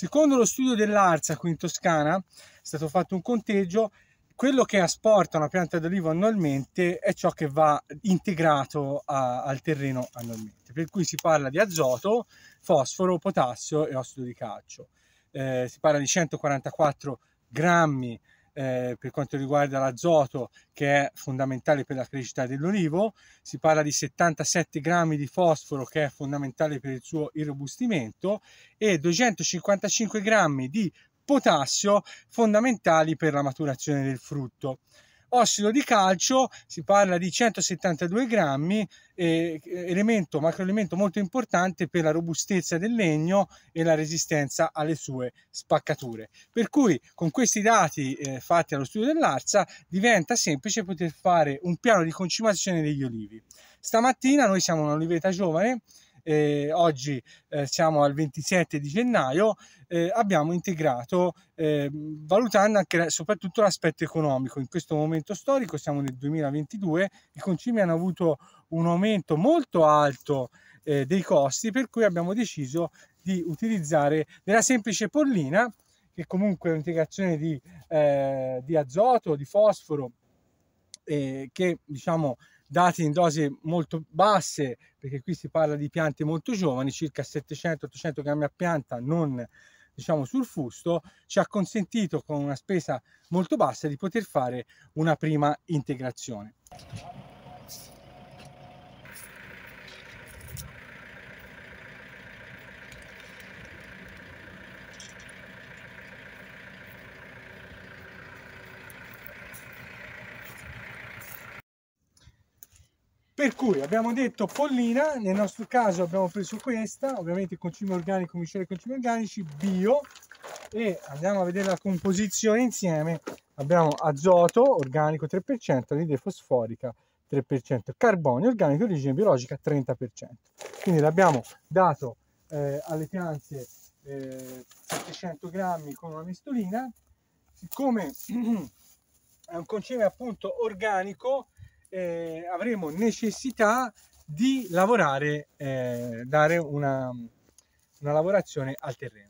Secondo lo studio dell'Arsa qui in Toscana, è stato fatto un conteggio, quello che asporta una pianta d'olivo annualmente è ciò che va integrato a, al terreno annualmente, per cui si parla di azoto, fosforo, potassio e ossido di calcio. Eh, si parla di 144 grammi eh, per quanto riguarda l'azoto che è fondamentale per la crescita dell'olivo, si parla di 77 grammi di fosforo che è fondamentale per il suo irrobustimento e 255 grammi di potassio fondamentali per la maturazione del frutto. Ossido di calcio, si parla di 172 grammi, eh, elemento, macroelemento molto importante per la robustezza del legno e la resistenza alle sue spaccature. Per cui con questi dati eh, fatti allo studio dell'Arza diventa semplice poter fare un piano di concimazione degli olivi. Stamattina noi siamo un'oliveta giovane, eh, oggi eh, siamo al 27 di gennaio, eh, abbiamo integrato ehm, valutando anche soprattutto l'aspetto economico. In questo momento storico siamo nel 2022, i concimi hanno avuto un aumento molto alto ehm, dei costi per cui abbiamo deciso di utilizzare della semplice pollina che comunque è un'integrazione di, ehm, di azoto, di fosforo che diciamo dati in dosi molto basse, perché qui si parla di piante molto giovani, circa 700-800 grammi a pianta, non diciamo sul fusto, ci ha consentito con una spesa molto bassa di poter fare una prima integrazione. per cui abbiamo detto pollina, nel nostro caso abbiamo preso questa, ovviamente concime organico, miscele concimi organici, bio, e andiamo a vedere la composizione insieme. Abbiamo azoto organico 3%, anidride fosforica 3%, carbonio organico di origine biologica 30%. Quindi l'abbiamo dato eh, alle piante eh, 700 grammi con una mistolina. Siccome è un concime appunto organico, eh, avremo necessità di lavorare, eh, dare una, una lavorazione al terreno.